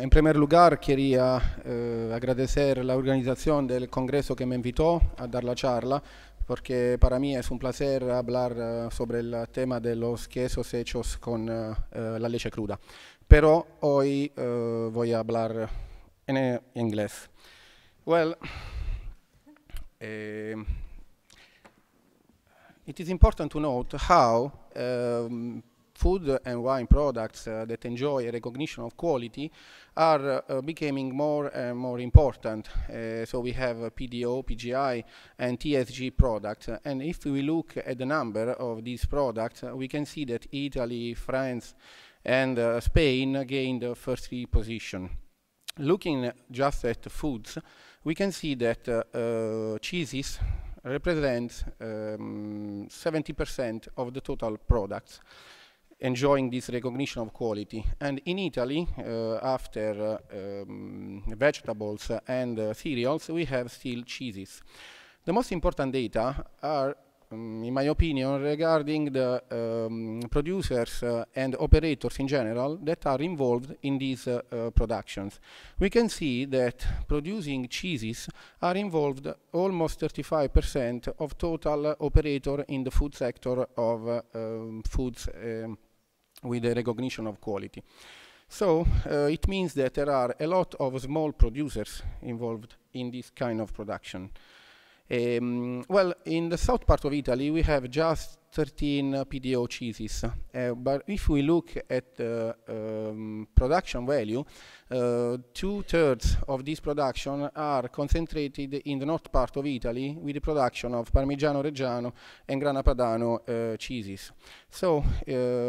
en primer lugar, quería eh, agradecer la organización del congresso che mi invitò a dar la charla, perché per me è un piacere parlare uh, sobre tema dei quesos hechos con uh, la leche cruda. Però oggi eh, voy a hablar en inglés. Well, eh, it is important to note how um, food and wine products uh, that enjoy a recognition of quality are uh, becoming more and more important. Uh, so we have PDO, PGI and TSG products. and if we look at the number of these products, we can see that Italy, France and Spain gained the first three position. Looking just at foods, we can see that uh, uh, cheeses represent 70% um, of the total products enjoying this recognition of quality. And in Italy, uh, after um, vegetables and uh, cereals, we have still cheeses. The most important data are um, in my opinion, regarding the um, producers uh, and operators in general that are involved in these uh, uh, productions. We can see that producing cheeses are involved almost 35% of total operator in the food sector of uh, um, foods um, with the recognition of quality. So uh, it means that there are a lot of small producers involved in this kind of production. Um, well, in the south part of Italy, we have just 13 PDO cheeses. Uh, but if we look at the um, production value, uh, two-thirds of this production are concentrated in the north part of Italy with the production of Parmigiano Reggiano and Grana Padano uh, cheeses. So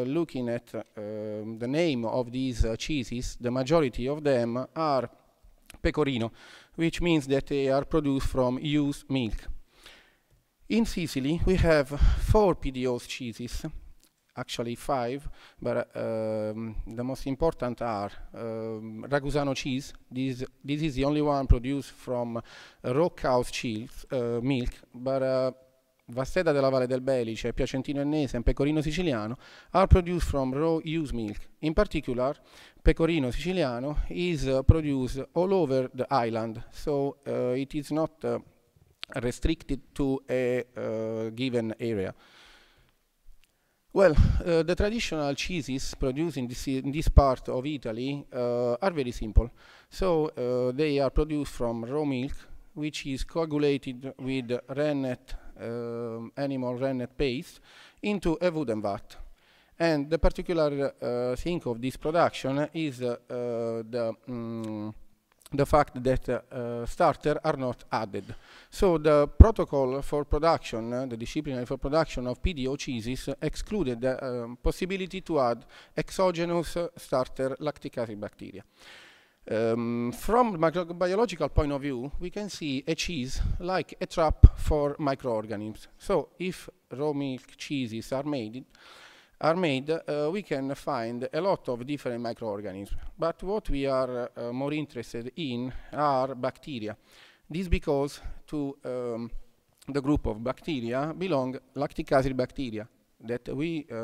looking at um, the name of these cheeses, the majority of them are pecorino, which means that they are produced from used milk. In Sicily, we have four PDOs cheeses, actually five, but uh, um, the most important are um, Ragusano cheese. This, this is the only one produced from uh, raw cow's cheese, uh, milk, but uh, Vasteda della Valle del Belice, Piacentino Ennese and Pecorino Siciliano are produced from raw ewe's milk. In particular, Pecorino Siciliano is uh, produced all over the island, so uh, it is not restricted to a uh, given area. Well, uh, the traditional cheeses produced in this, in this part of Italy uh, are very simple. So uh, they are produced from raw milk, which is coagulated with rennet, um, animal rennet paste, into a wooden vat. And the particular uh, thing of this production is uh, the mm, the fact that uh, starter are not added. So the protocol for production, uh, the disciplinary for production of PDO cheeses excluded the uh, um, possibility to add exogenous starter lactic acid bacteria. Um, from the microbiological point of view, we can see a cheese like a trap for microorganisms. So if raw milk cheeses are made, are made, uh, we can find a lot of different microorganisms. But what we are uh, more interested in are bacteria. This because to um, the group of bacteria belong lactic acid bacteria that we uh,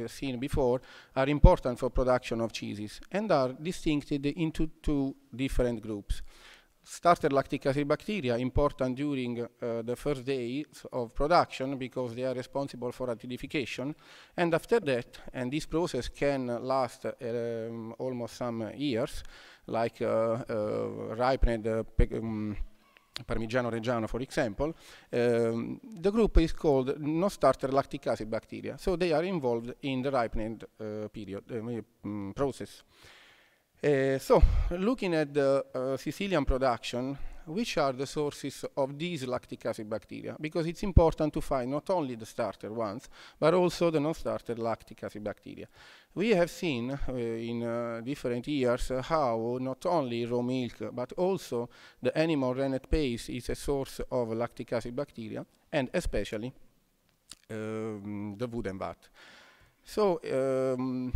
have seen before are important for production of cheeses and are distincted into two different groups starter lactic acid bacteria important during uh, the first days of production because they are responsible for acidification and after that and this process can last um, almost some years like uh, uh, ripened uh, um, Parmigiano Reggiano, for example, um, the group is called non-starter lactic acid bacteria. So they are involved in the ripening uh, period uh, process. Uh, so, looking at the uh, Sicilian production, which are the sources of these lactic acid bacteria? Because it's important to find not only the starter ones, but also the non-starter lactic acid bacteria. We have seen uh, in uh, different years uh, how not only raw milk, but also the animal rennet paste is a source of lactic acid bacteria, and especially um, the wooden bat. So um,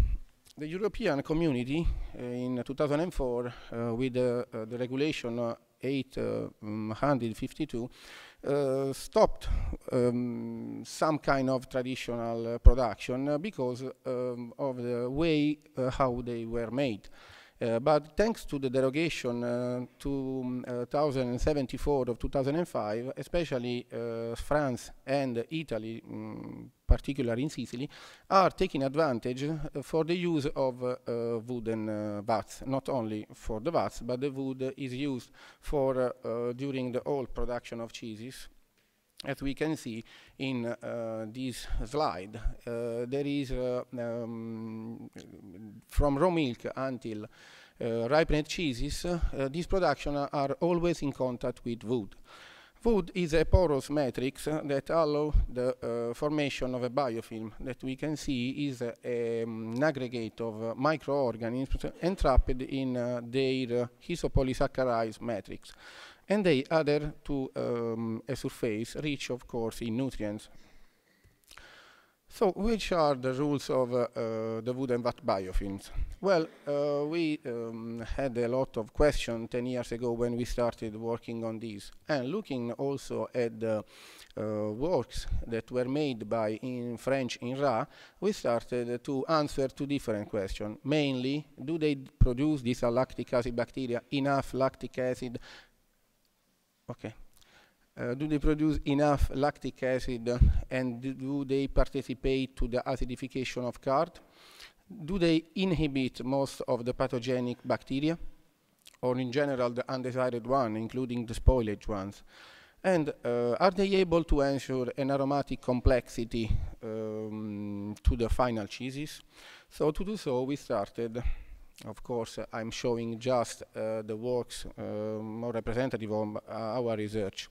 the European community Eh, in 2004 eh, with eh, the regulation 852 uh, stopped um, some kind of traditional uh, production uh, because um, of the way how they were made. Uh, but thanks to the derogation uh, to 2074 uh, of 2005, especially France and Italy, mm, particularly in Sicily, are taking advantage for the use of uh, uh, wooden vats, not only for the vats, but the wood is used for during the whole production of cheeses as we can see in uh, this slide, uh, there is uh, um, from raw milk until uh, ripened cheeses, uh, these production are always in contact with wood. Wood is a porous matrix that allows the uh, formation of a biofilm that we can see is um, an aggregate of microorganisms entrapped in their isopolysaccharides matrix and they adhere to um, a surface rich, of course, in nutrients. So, which are the rules of uh, uh, the wood and vat biofilms? Well, uh, we um, had a lot of questions 10 years ago when we started working on this, and looking also at the uh, works that were made by in French in Ra, we started to answer two different questions. Mainly, do they produce these lactic acid bacteria enough lactic acid Okay. Uh, do they produce enough lactic acid and do they participate to the acidification of card? Do they inhibit most of the pathogenic bacteria or in general the undesired one, including the spoilage ones? And uh, are they able to ensure an aromatic complexity um, to the final cheeses? So to do so, we started of course, uh, I'm showing just uh, the works uh, more representative of uh, our research.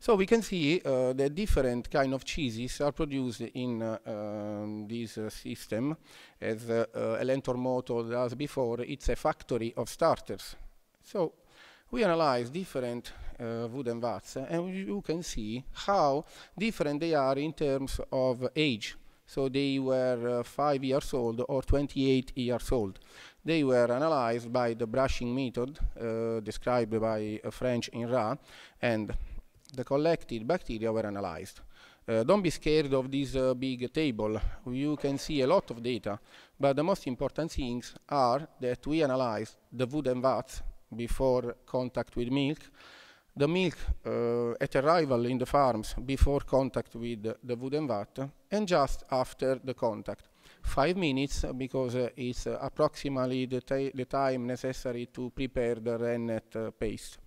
So we can see uh, the different kind of cheeses are produced in um, this system. As uh, uh, Elen does before, it's a factory of starters. So we analyze different uh, wooden vats and you can see how different they are in terms of age. So they were uh, 5 years old or 28 years old. They were analyzed by the brushing method uh, described by French French Ra, and the collected bacteria were analyzed. Uh, don't be scared of this uh, big table. You can see a lot of data, but the most important things are that we analyzed the wooden vats before contact with milk, the milk uh, at arrival in the farms before contact with the, wooden vat and just after the contact. Five minutes because uh, it's approximately the, the, time necessary to prepare the rennet uh, paste.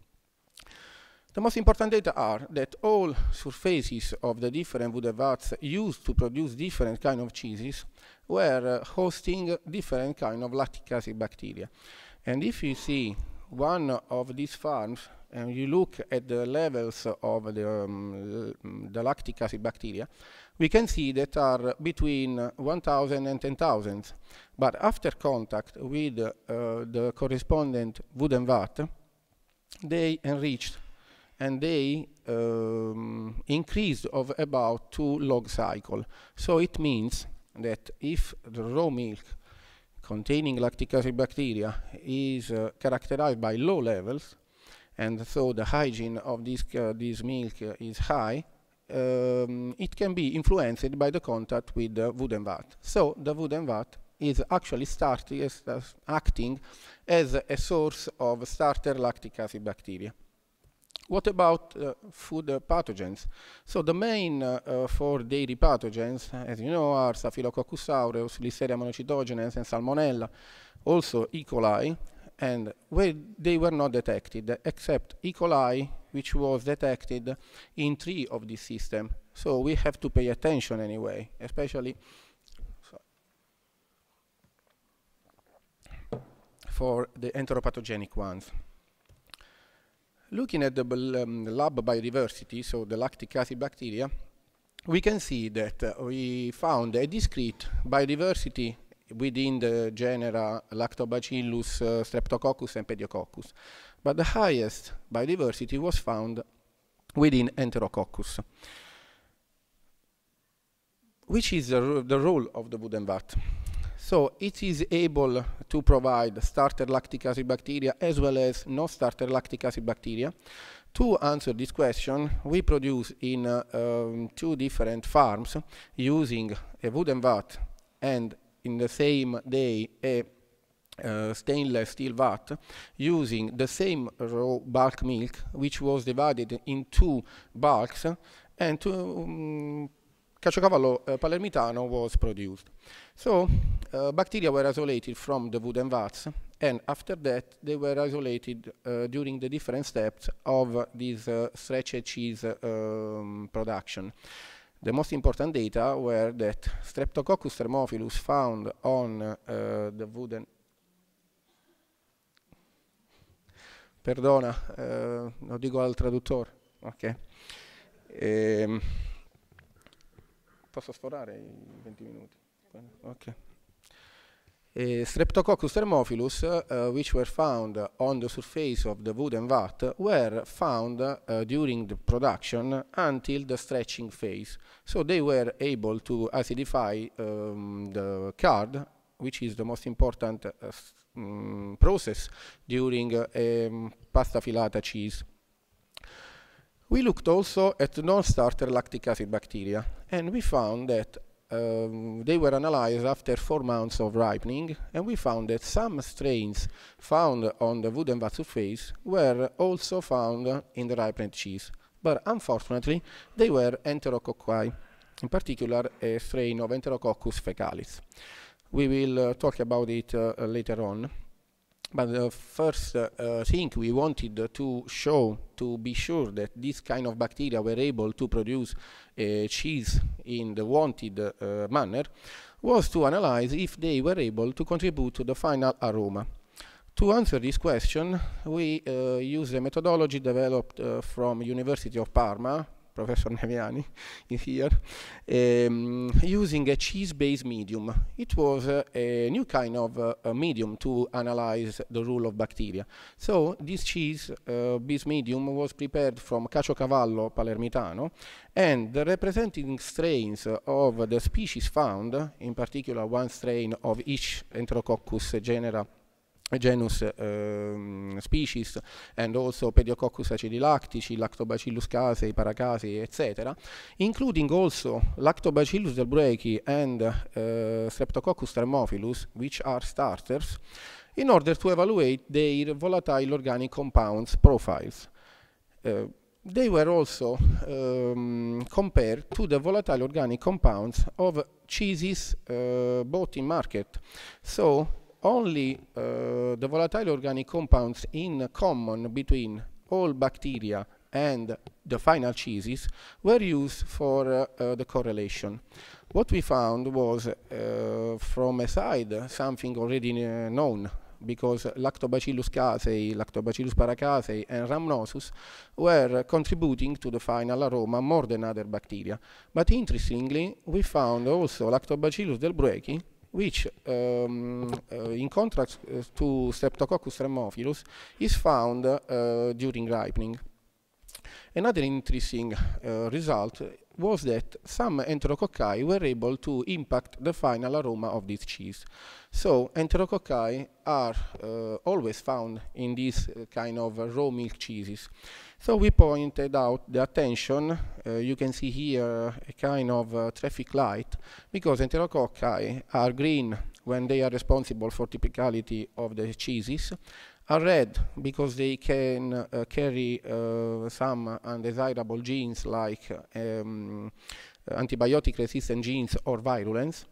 The most important data are that all surfaces of the different wooden vats used to produce different kind of cheeses were uh, hosting different kind of lactic acid bacteria. And if you see one of these farms and you look at the levels of the, um, the lactic acid bacteria, we can see that are between 1,000 and 10,000. But after contact with uh, the correspondent wooden vat, they enriched and they um, increased of about two log cycle. So it means that if the raw milk containing lactic acid bacteria is uh, characterized by low levels, and so the hygiene of this, uh, this milk uh, is high, um, it can be influenced by the contact with the wooden vat. So the wooden vat is actually starting as, as acting as a source of starter lactic acid bacteria. What about uh, food uh, pathogens? So the main uh, uh four dairy pathogens, as you know, are Staphylococcus aureus, Listeria monocytogenes, and Salmonella, also E. coli, and where they were not detected, except E. coli, which was detected in three of the system. So we have to pay attention anyway, especially for the enteropathogenic ones. Looking at the um, lab biodiversity, so the lactic acid bacteria, we can see that uh, we found a discrete biodiversity within the genera Lactobacillus, uh, Streptococcus, and Pediococcus. But the highest biodiversity was found within Enterococcus, which is the, the role of the wooden vat. So it is able to provide starter lactic acid bacteria as well as non-starter lactic acid bacteria. To answer this question, we produce in uh, um, two different farms using a wooden vat and in the same day a uh, stainless steel vat using the same raw bulk milk which was divided in two bulks and to um, Caciocavallo uh, Palermitano was produced. So uh, bacteria were isolated from the wooden vats and after that they were isolated uh, during the different steps of this uh, stretched cheese um, production. The most important data were that Streptococcus thermophilus found on the wooden Perdona, lo dico al traduttore. Ok. Um, Posso sforare i 20 minuti? Okay. Uh, Streptococcus thermophilus, uh, which were found on the surface of the wooden vat, were found uh, during the production until the stretching phase. So they were able to acidify um, the card, which is the most important um, process during uh, um, pasta filata cheese. We looked also at non-starter lactic acid bacteria, and we found that um, they were analyzed after four months of ripening, and we found that some strains found on the wooden vat surface were also found in the ripened cheese, but unfortunately, they were enterococci, in particular a strain of Enterococcus fecalis. We will uh, talk about it uh, later on. But the uh, first uh, uh, thing we wanted to show to be sure that this kind of bacteria were able to produce cheese in the wanted manner was to analyze if they were able to contribute to the final aroma. To answer this question, we uh, a methodology developed uh, from University of Parma Professor Neviani is here, um, using a cheese-based medium. It was uh, a new kind of uh, medium to analyze the rule of bacteria. So this cheese-based uh, medium was prepared from Caciocavallo palermitano, and the representing strains of the species found, in particular one strain of each Enterococcus genera Eh, genus um, species and also pediococcus acidilactici, lactobacillus casei, paracasei, etc., including also lactobacillus delbruechi and uh, streptococcus thermophilus, which are starters, in order to evaluate their volatile organic compounds profiles. Uh, they were also um, compared to the volatile organic compounds of cheeses uh, bought in market. So only uh, the volatile organic compounds in common between all bacteria and the final cheeses were used for uh, uh, the correlation. What we found was uh, from a side something already uh, known because Lactobacillus casei, Lactobacillus paracasei and Rhamnosus were contributing to the final aroma more than other bacteria. But interestingly, we found also Lactobacillus delbrueckii which um, uh, in contrast uh, to Streptococcus thermophilus, is found uh, during ripening. Another interesting result was that some enterococci were able to impact the final aroma of this cheese. So enterococci are uh, always found in these uh, kind of uh, raw milk cheeses. So we pointed out the attention. Uh, you can see here a kind of uh, traffic light because enterococci are green when they are responsible for typicality of the cheeses, are red because they can uh, carry uh, some undesirable genes like um, antibiotic resistant genes or virulence,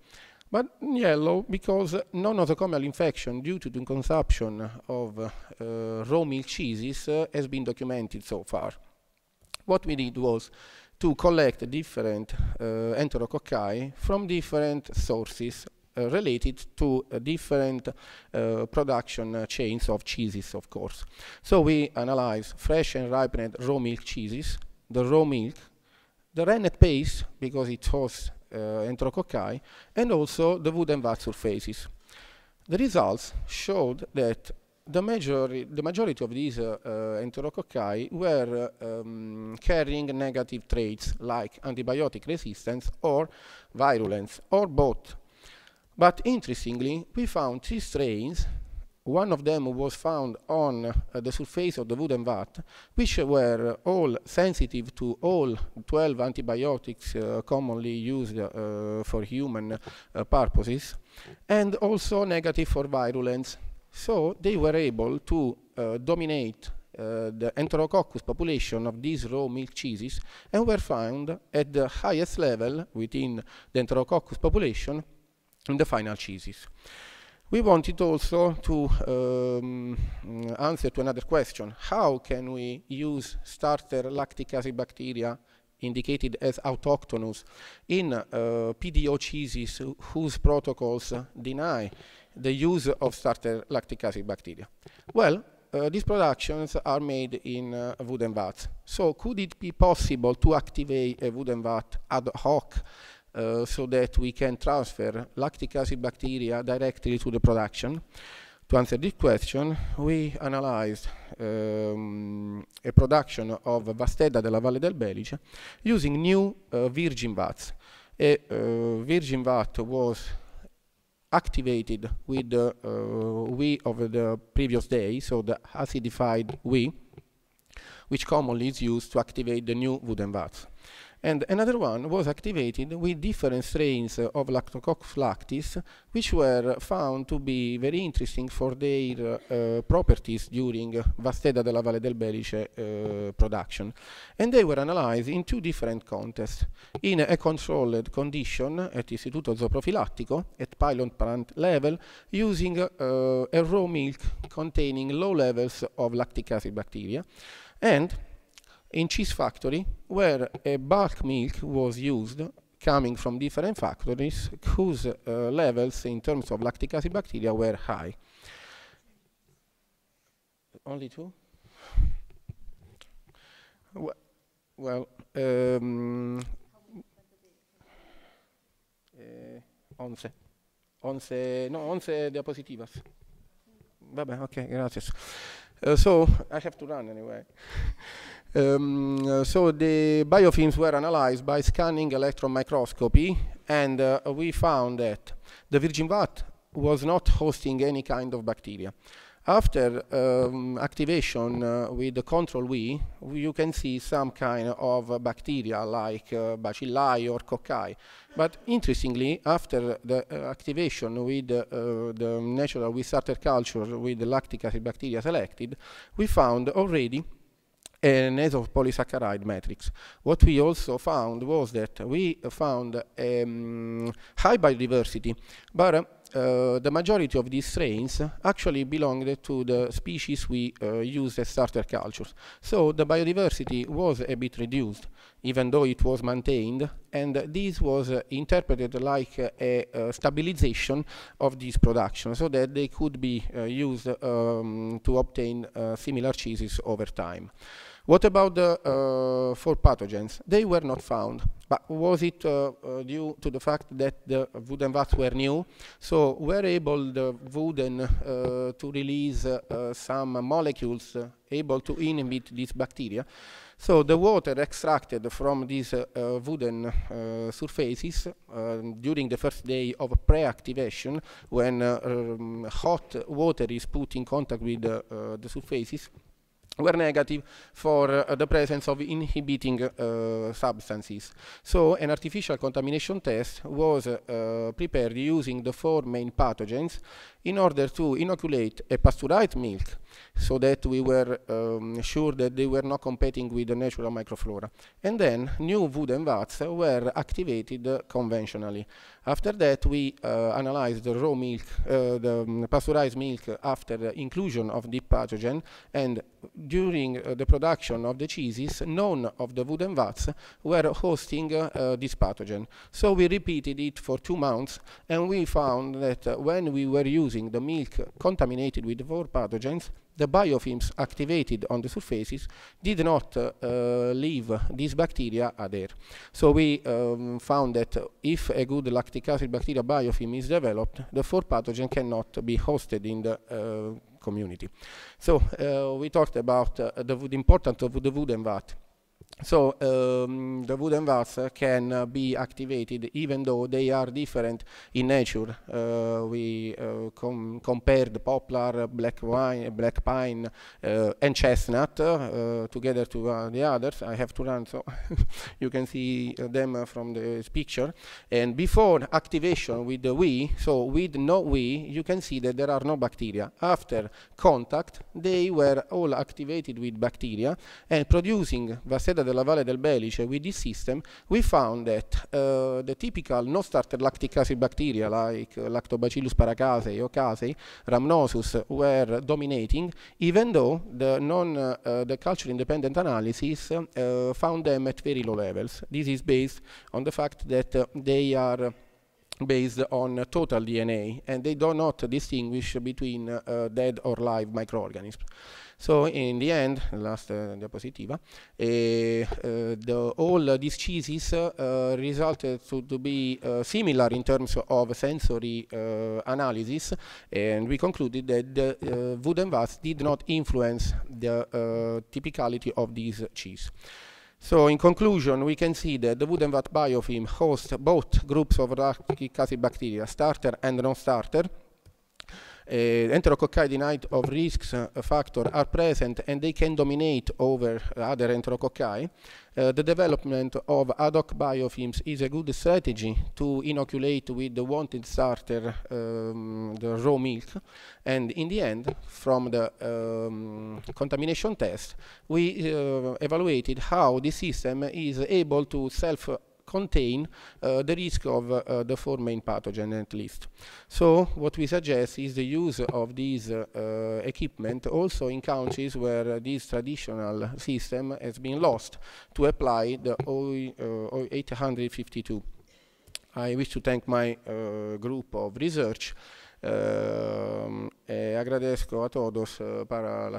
but yellow because non-nosocomial infection due to the consumption of uh, raw milk cheeses uh, has been documented so far. What we did was to collect different uh, enterococci from different sources uh, related to uh, different uh, production uh, chains of cheeses, of course. So we analyzed fresh and ripened raw milk cheeses, the raw milk, the rennet paste, because it was. Eh, enterococci, and also the wood and surfaces. The results showed that the, major the majority of these eh, enterococci were um, carrying negative traits like antibiotic resistance or virulence, or both. But interestingly, we found three strains one of them was found on uh, the surface of the wooden vat, which were all sensitive to all 12 antibiotics uh, commonly used uh, for human uh, purposes, and also negative for virulence. So they were able to uh, dominate uh, the Enterococcus population of these raw milk cheeses and were found at the highest level within the Enterococcus population in the final cheeses. We wanted also to um, mm, answer to another question. How can we use starter lactic acid bacteria indicated as autochthonous in uh, PDO cheeses whose protocols deny the use of starter lactic acid bacteria? Well, uh, these productions are made in uh, wooden vats. So could it be possible to activate a wooden vat ad hoc uh, so that we can transfer lactic acid bacteria directly to the production. To answer this question, we analyzed um, a production of Vastedda della Valle del Belice using new uh, virgin vats. A uh, virgin vat was activated with the uh, we of the previous day, so the acidified whey, which commonly is used to activate the new wooden vats. And another one was activated with different strains uh, of Lactococcus lactis, which were found to be very interesting for their uh, properties during Vasteda della Valle del Belice uh, production. And they were analyzed in two different contests, in a controlled condition at Istituto Zooprofilattico at pilot plant level using uh, a raw milk containing low levels of lactic acid bacteria and in cheese factory, where a bulk milk was used coming from different factories whose uh, levels in terms of lactic acid bacteria were high. Only two? Well, um, eh, once. Once, no, once eh, diapositivas. Vabbè, ok, grazie. Uh, so, I have to run anyway. Um, so the biofilms were analyzed by scanning electron microscopy, and uh, we found that the virgin vat was not hosting any kind of bacteria. After um, activation uh, with the control V, you can see some kind of uh, bacteria like uh, bacilli or cocci. But interestingly, after the uh, activation with uh, the natural, we started culture with the lactic acid bacteria selected, we found already of polysaccharide matrix. What we also found was that we found um, high biodiversity, but uh, the majority of these strains actually belonged to the species we uh, used as starter cultures. So the biodiversity was a bit reduced, even though it was maintained, and this was interpreted like a, stabilization of this production, so that they could be uh, used um, to obtain uh, similar cheeses over time. What about the uh, four pathogens? They were not found. But was it uh, uh, due to the fact that the wooden vats were new? So were able the wooden uh, to release uh, some molecules uh, able to inhibit these bacteria? So the water extracted from these wooden surfaces during the first day of pre-activation, when um, hot water is put in contact with the surfaces, were negative for uh, the presence of inhibiting uh, substances. So an artificial contamination test was uh, prepared using the four main pathogens in order to inoculate a pasteurized milk so that we were um, sure that they were not competing with the natural microflora. And then new wooden vats were activated uh, conventionally. After that, we uh, analyzed the raw milk, uh, the um, pasteurized milk after the inclusion of deep pathogen, and during uh, the production of the cheeses, none of the wooden vats were hosting uh, this pathogen. So we repeated it for two months, and we found that when we were using using the milk contaminated with four pathogens, the biofilms activated on the surfaces did not uh, leave these bacteria there. So we um, found that if a good lactic acid bacteria biofilm is developed, the four pathogen cannot be hosted in the uh, community. So uh, we talked about the, the importance of the wooden vat. So um, the wooden valves can uh, be activated even though they are different in nature. Uh, we uh, com compared poplar, black, wine, black pine uh, and chestnut uh, together to uh, the others. I have to run so you can see them from this picture. And before activation with the we, so with no we, you can see that there are no bacteria. After contact, they were all activated with bacteria and producing Vaseda della Valle del Belice with this system, we found that uh, the typical non-starter lactic acid bacteria like uh, Lactobacillus paracasei or casei, Rhamnosus, were dominating, even though the, non, uh, the culture-independent analysis uh, found them at very low levels. This is based on the fact that uh, they are based on total DNA, and they do not distinguish between uh, dead or live microorganisms. So in the end, last uh, diapositiva, eh, eh, the, all these cheeses uh, resulted to, to be uh, similar in terms of sensory analysis, and we concluded that the wooden vase did not influence the typicality of these cheese. So in conclusion, we can see that the wooden vat biofilm hosts both groups of Rachicacid bacteria, starter and non-starter, Eh, enterococci denied of risks eh, factor are present and they can dominate over other enterococci. Eh, the development of ad hoc biofilms is a good strategy to inoculate with the wanted starter um, the raw milk and in the end from the um, contamination test we evaluated how the system is able to self contain uh, the risk of uh, the four main pathogens at least. So what we suggest is the use of this uh, equipment also in countries where this traditional system has been lost to apply the OI, 852. I wish to thank my group of research Eh, agradezco a todos eh, para